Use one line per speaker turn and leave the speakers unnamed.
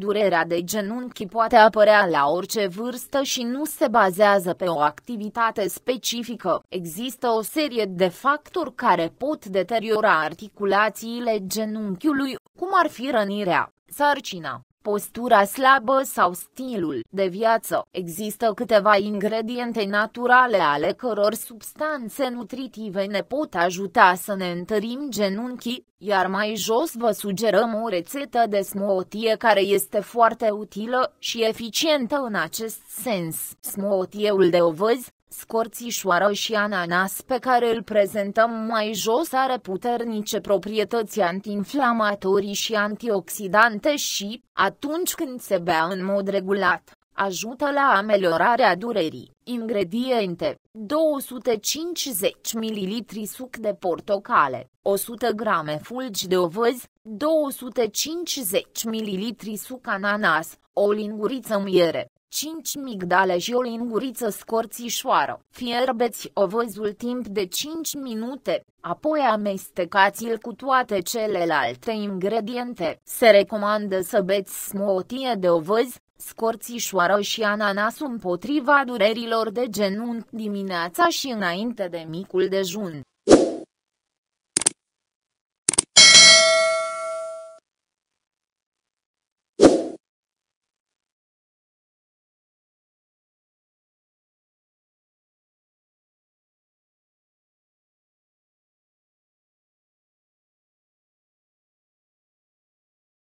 Durerea de genunchi poate apărea la orice vârstă și nu se bazează pe o activitate specifică. Există o serie de factori care pot deteriora articulațiile genunchiului, cum ar fi rănirea, sarcina, postura slabă sau stilul de viață. Există câteva ingrediente naturale ale căror substanțe nutritive ne pot ajuta să ne întărim genunchii, iar mai jos vă sugerăm o rețetă de smoothie care este foarte utilă și eficientă în acest sens. Smoothieul de ovăz, Scorțișoară și ananas pe care îl prezentăm mai jos are puternice proprietăți antiinflamatorii și antioxidante și, atunci când se bea în mod regulat, ajută la ameliorarea durerii. Ingrediente 250 ml suc de portocale, 100 g fulgi de ovăz, 250 ml suc ananas, o linguriță miere, 5 migdale și o linguriță scorțișoară. Fierbeți ovăzul timp de 5 minute, apoi amestecați-l cu toate celelalte ingrediente. Se recomandă să beți smotie de ovăz, scorțișoară și ananas împotriva durerilor de genunchi dimineața și înainte de micul dejun.